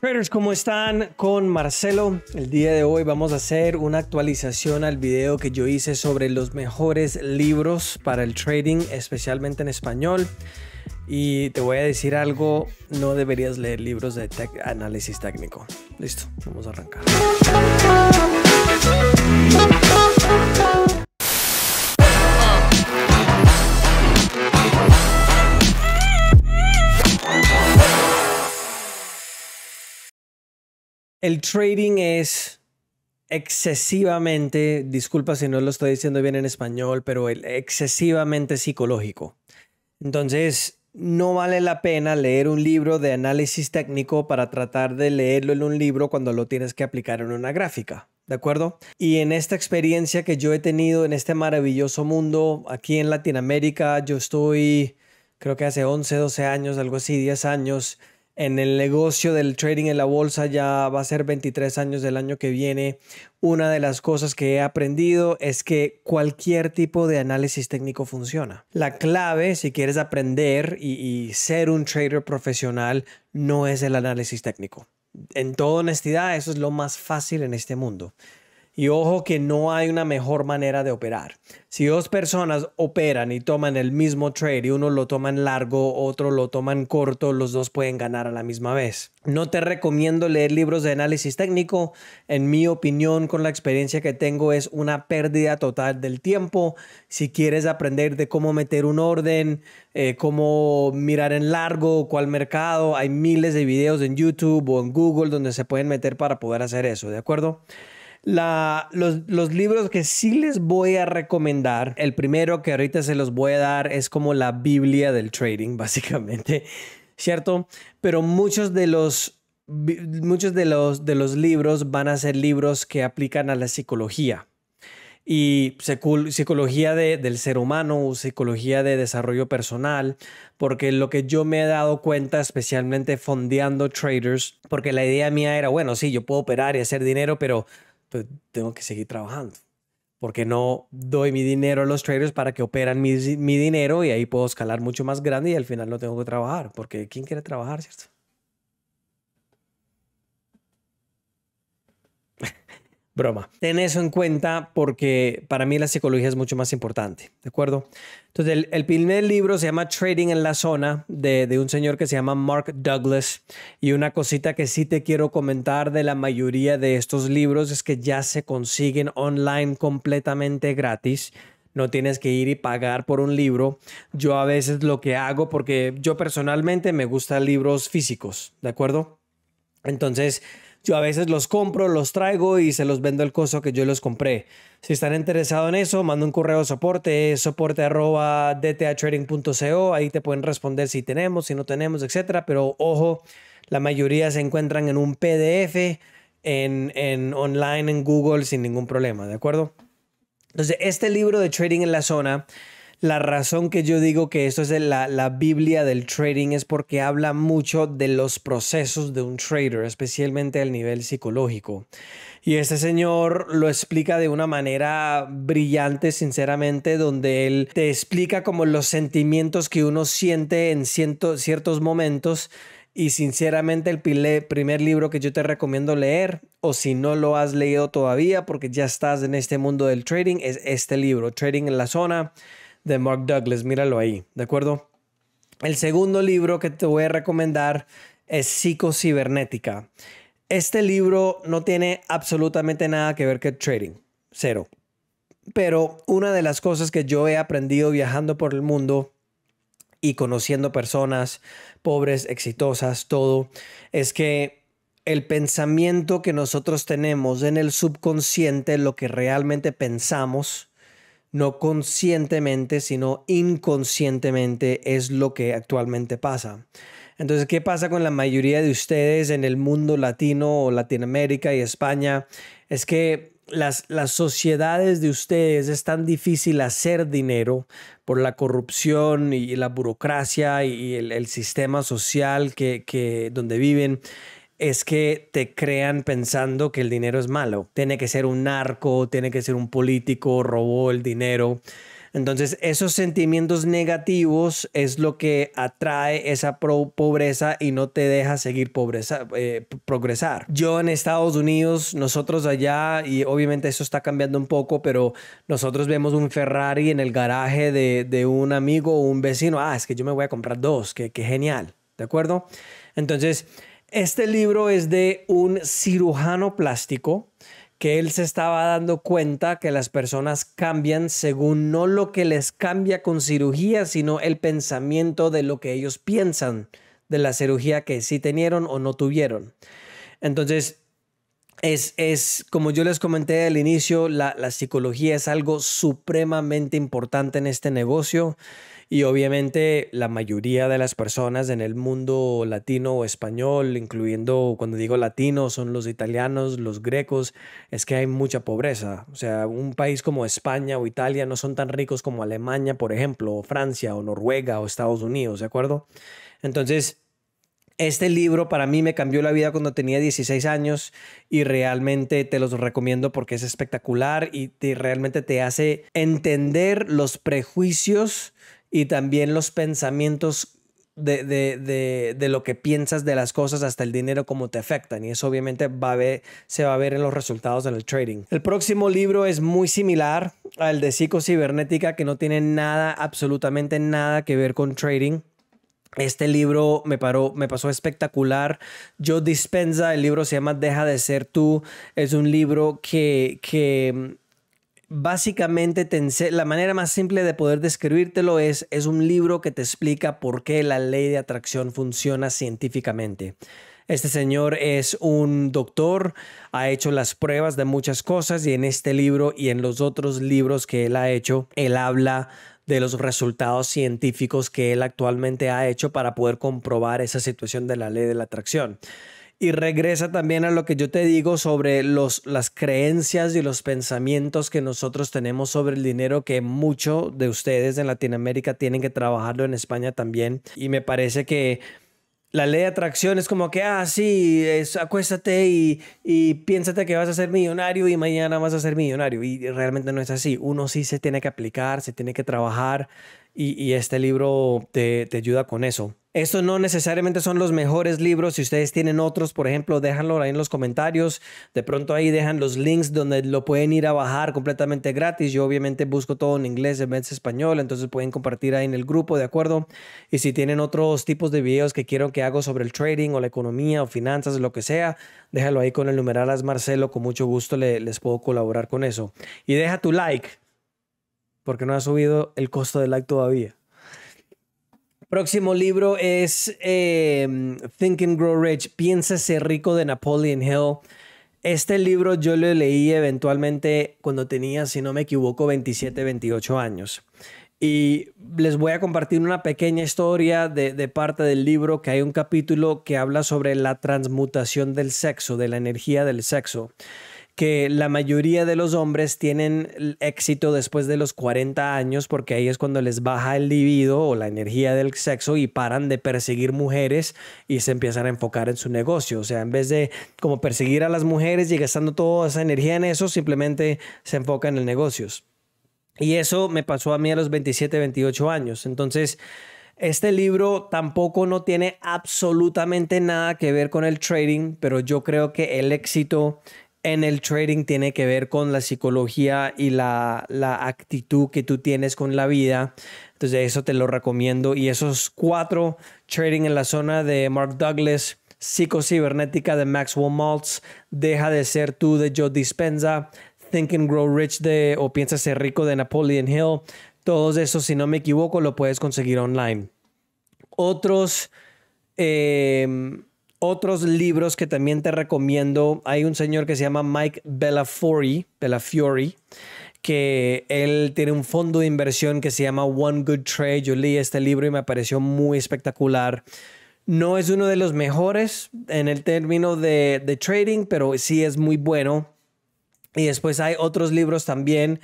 Traders, ¿cómo están? Con Marcelo. El día de hoy vamos a hacer una actualización al video que yo hice sobre los mejores libros para el trading, especialmente en español. Y te voy a decir algo, no deberías leer libros de análisis técnico. Listo, vamos a arrancar. el trading es excesivamente, disculpa si no lo estoy diciendo bien en español, pero el excesivamente psicológico. Entonces, no vale la pena leer un libro de análisis técnico para tratar de leerlo en un libro cuando lo tienes que aplicar en una gráfica. ¿De acuerdo? Y en esta experiencia que yo he tenido en este maravilloso mundo, aquí en Latinoamérica, yo estoy, creo que hace 11, 12 años, algo así, 10 años, en el negocio del trading en la bolsa, ya va a ser 23 años del año que viene, una de las cosas que he aprendido es que cualquier tipo de análisis técnico funciona. La clave, si quieres aprender y, y ser un trader profesional, no es el análisis técnico. En toda honestidad, eso es lo más fácil en este mundo. Y ojo que no hay una mejor manera de operar. Si dos personas operan y toman el mismo trade y uno lo toman largo, otro lo toman corto, los dos pueden ganar a la misma vez. No te recomiendo leer libros de análisis técnico. En mi opinión, con la experiencia que tengo, es una pérdida total del tiempo. Si quieres aprender de cómo meter un orden, eh, cómo mirar en largo, cuál mercado, hay miles de videos en YouTube o en Google donde se pueden meter para poder hacer eso, ¿de acuerdo? La, los, libros que sí les voy a recomendar, el primero que ahorita se los voy a dar es como la Biblia del trading, básicamente, ¿cierto? Pero muchos de los, muchos de los, de los libros van a ser libros que aplican a la psicología y psicología de, del ser humano o psicología de desarrollo personal, porque lo que yo me he dado cuenta, especialmente fondeando traders, porque la idea mía era, bueno, sí, yo puedo operar y hacer dinero, pero entonces pues, tengo que seguir trabajando porque no doy mi dinero a los traders para que operan mi, mi dinero y ahí puedo escalar mucho más grande y al final no tengo que trabajar, porque ¿quién quiere trabajar, cierto? broma. Ten eso en cuenta porque para mí la psicología es mucho más importante, ¿de acuerdo? Entonces, el, primer libro se llama Trading en la Zona de, de, un señor que se llama Mark Douglas. Y una cosita que sí te quiero comentar de la mayoría de estos libros es que ya se consiguen online completamente gratis. No tienes que ir y pagar por un libro. Yo a veces lo que hago, porque yo personalmente me gustan libros físicos, ¿de acuerdo? Entonces, yo a veces los compro, los traigo y se los vendo el costo que yo los compré. Si están interesados en eso, mando un correo a soporte, soporte arroba dtatrading.co. Ahí te pueden responder si tenemos, si no tenemos, etcétera. Pero ojo, la mayoría se encuentran en un PDF, en, en online, en Google, sin ningún problema, ¿de acuerdo? Entonces, este libro de Trading en la Zona la razón que yo digo que esto es la, la, Biblia del trading es porque habla mucho de los procesos de un trader, especialmente al nivel psicológico. Y este señor lo explica de una manera brillante, sinceramente, donde él te explica como los sentimientos que uno siente en ciertos momentos. Y sinceramente el primer libro que yo te recomiendo leer, o si no lo has leído todavía, porque ya estás en este mundo del trading, es este libro, Trading en la Zona de Mark Douglas, míralo ahí, ¿de acuerdo? El segundo libro que te voy a recomendar es Psicocibernética. Este libro no tiene absolutamente nada que ver con trading, cero. Pero una de las cosas que yo he aprendido viajando por el mundo y conociendo personas pobres, exitosas, todo, es que el pensamiento que nosotros tenemos en el subconsciente, lo que realmente pensamos, no conscientemente, sino inconscientemente es lo que actualmente pasa. Entonces, ¿qué pasa con la mayoría de ustedes en el mundo latino o Latinoamérica y España? Es que las, las sociedades de ustedes es tan difícil hacer dinero por la corrupción y la burocracia y el, sistema social que, donde viven es que te crean pensando que el dinero es malo. Tiene que ser un narco, tiene que ser un político, robó el dinero. Entonces, esos sentimientos negativos es lo que atrae esa pobreza y no te deja seguir pobreza, eh, progresar. Yo en Estados Unidos, nosotros allá, y obviamente eso está cambiando un poco, pero nosotros vemos un Ferrari en el garaje de, un amigo o un vecino. Ah, es que yo me voy a comprar dos, qué, genial, ¿de acuerdo? Entonces, este libro es de un cirujano plástico que él se estaba dando cuenta que las personas cambian según no lo que les cambia con cirugía, sino el pensamiento de lo que ellos piensan de la cirugía que sí tenieron o no tuvieron. Entonces, es, como yo les comenté al inicio, la, la, psicología es algo supremamente importante en este negocio. Y obviamente la mayoría de las personas en el mundo latino o español, incluyendo cuando digo latino, son los italianos, los grecos, es que hay mucha pobreza. O sea, un país como España o Italia no son tan ricos como Alemania, por ejemplo, o Francia, o Noruega, o Estados Unidos, ¿de acuerdo? Entonces, este libro para mí me cambió la vida cuando tenía 16 años y realmente te los recomiendo porque es espectacular y te, realmente te hace entender los prejuicios y también los pensamientos de, de, de, de, lo que piensas de las cosas hasta el dinero, cómo te afectan. Y eso obviamente va a ver, se va a ver en los resultados en el trading. El próximo libro es muy similar al de psicocibernética, que no tiene nada, absolutamente nada que ver con trading. Este libro me, paró, me pasó espectacular. Yo dispensa, el libro se llama Deja de ser tú. Es un libro que, que Básicamente, la manera más simple de poder describírtelo es, es un libro que te explica por qué la ley de atracción funciona científicamente. Este señor es un doctor, ha hecho las pruebas de muchas cosas y en este libro y en los otros libros que él ha hecho, él habla de los resultados científicos que él actualmente ha hecho para poder comprobar esa situación de la ley de la atracción. Y regresa también a lo que yo te digo sobre los, las creencias y los pensamientos que nosotros tenemos sobre el dinero, que muchos de ustedes en Latinoamérica tienen que trabajarlo en España también. Y me parece que la ley de atracción es como que, ah, sí, acuéstate y, piénsate que vas a ser millonario y mañana vas a ser millonario. Y realmente no es así. Uno sí se tiene que aplicar, se tiene que trabajar y, este libro te, ayuda con eso. Estos no necesariamente son los mejores libros. Si ustedes tienen otros, por ejemplo, déjanlo ahí en los comentarios. De pronto ahí dejan los links donde lo pueden ir a bajar completamente gratis. Yo obviamente busco todo en inglés en vez español, entonces pueden compartir ahí en el grupo, ¿de acuerdo? Y si tienen otros tipos de videos que quiero que hago sobre el trading o la economía o finanzas, lo que sea, déjalo ahí con el numeral Marcelo. Con mucho gusto les puedo colaborar con eso. Y deja tu like porque no ha subido el costo del like todavía. Próximo libro es em, Think and Grow Rich, Piensa rico de Napoleon Hill. Este libro yo lo leí eventualmente cuando tenía, si no me equivoco, 27, 28 años. Y les voy a compartir una pequeña historia de, de, parte del libro, que hay un capítulo que habla sobre la transmutación del sexo, de la energía del sexo que la mayoría de los hombres tienen éxito después de los 40 años porque ahí es cuando les baja el libido o la energía del sexo y paran de perseguir mujeres y se empiezan a enfocar en su negocio. O sea, en vez de como perseguir a las mujeres y gastando toda esa energía en eso, simplemente se enfocan en el negocios. Y eso me pasó a mí a los 27, 28 años. Entonces, este libro tampoco no tiene absolutamente nada que ver con el trading, pero yo creo que el éxito en el trading tiene que ver con la psicología y la, actitud que tú tienes con la vida. Entonces eso te lo recomiendo. Y esos cuatro, trading en la zona de Mark Douglas, psicocibernética de Maxwell Maltz, deja de ser tú de Joe Dispenza, Think and Grow Rich de o Piensa ser rico de Napoleon Hill. Todos esos, si no me equivoco, lo puedes conseguir online. Otros... Eh, otros libros que también te recomiendo. Hay un señor que se llama Mike Belafori que él tiene un fondo de inversión que se llama One Good Trade. Yo leí este libro y me pareció muy espectacular. No es uno de los mejores en el término de, trading, pero sí es muy bueno. Y después hay otros libros también.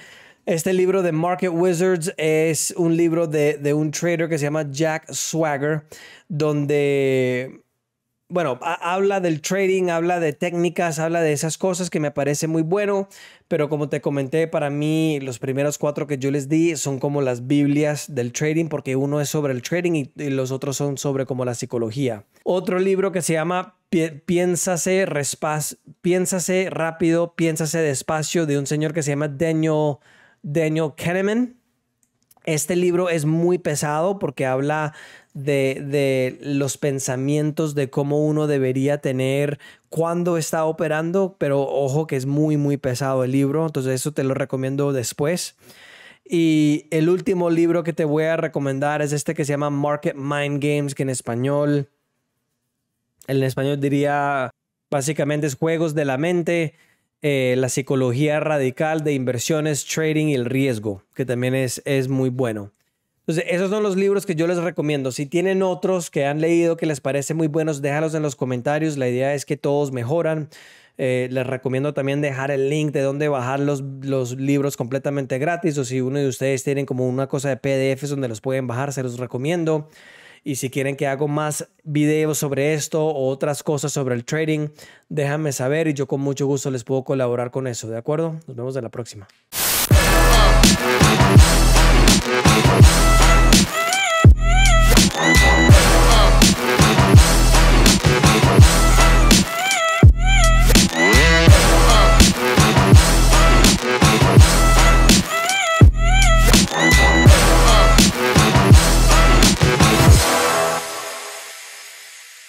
Este libro de Market Wizards es un libro de, de un trader que se llama Jack Swagger, donde bueno, habla del trading, habla de técnicas, habla de esas cosas que me parece muy bueno, pero como te comenté, para mí los primeros cuatro que yo les di son como las Biblias del trading, porque uno es sobre el trading y, los otros son sobre como la psicología. Otro libro que se llama Piénsase, piénsase rápido, piénsase despacio, de un señor que se llama Daniel, Daniel Kahneman. Este libro es muy pesado porque habla de, los pensamientos de cómo uno debería tener cuando está operando, pero ojo que es muy, muy pesado el libro, entonces eso te lo recomiendo después. Y el último libro que te voy a recomendar es este que se llama Market Mind Games, que en español, en español diría básicamente es Juegos de la Mente, eh, la psicología radical de inversiones, trading y el riesgo, que también es, es muy bueno. Entonces, esos son los libros que yo les recomiendo. Si tienen otros que han leído que les parecen muy buenos, déjalos en los comentarios. La idea es que todos mejoran. Eh, les recomiendo también dejar el link de dónde bajar los, libros completamente gratis o si uno de ustedes tienen como una cosa de PDFs donde los pueden bajar, se los recomiendo. Y si quieren que haga más videos sobre esto o otras cosas sobre el trading, déjame saber y yo con mucho gusto les puedo colaborar con eso, ¿de acuerdo? Nos vemos en la próxima.